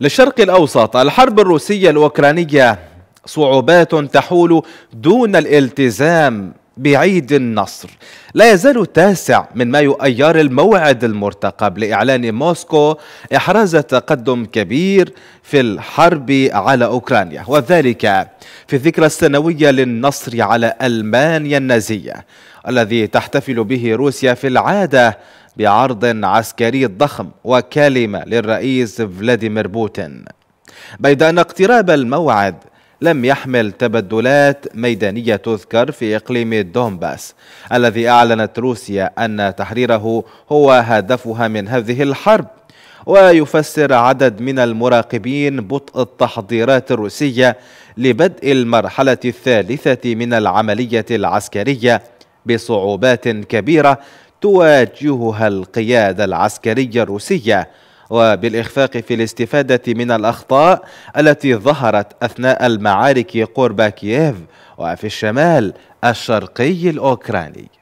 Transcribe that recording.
للشرق الأوسط الحرب الروسية الأوكرانية صعوبات تحول دون الالتزام بعيد النصر لا يزال تاسع من مايو أيار الموعد المرتقب لإعلان موسكو إحراز تقدم كبير في الحرب على أوكرانيا وذلك في الذكرى السنوية للنصر على ألمانيا النازية الذي تحتفل به روسيا في العادة بعرض عسكري ضخم وكلمة للرئيس فلاديمير بوتين بيد أن اقتراب الموعد لم يحمل تبدلات ميدانية تذكر في إقليم دومباس الذي أعلنت روسيا أن تحريره هو هدفها من هذه الحرب ويفسر عدد من المراقبين بطء التحضيرات الروسية لبدء المرحلة الثالثة من العملية العسكرية بصعوبات كبيرة تواجهها القيادة العسكرية الروسية وبالإخفاق في الاستفادة من الأخطاء التي ظهرت أثناء المعارك قرب كييف وفي الشمال الشرقي الأوكراني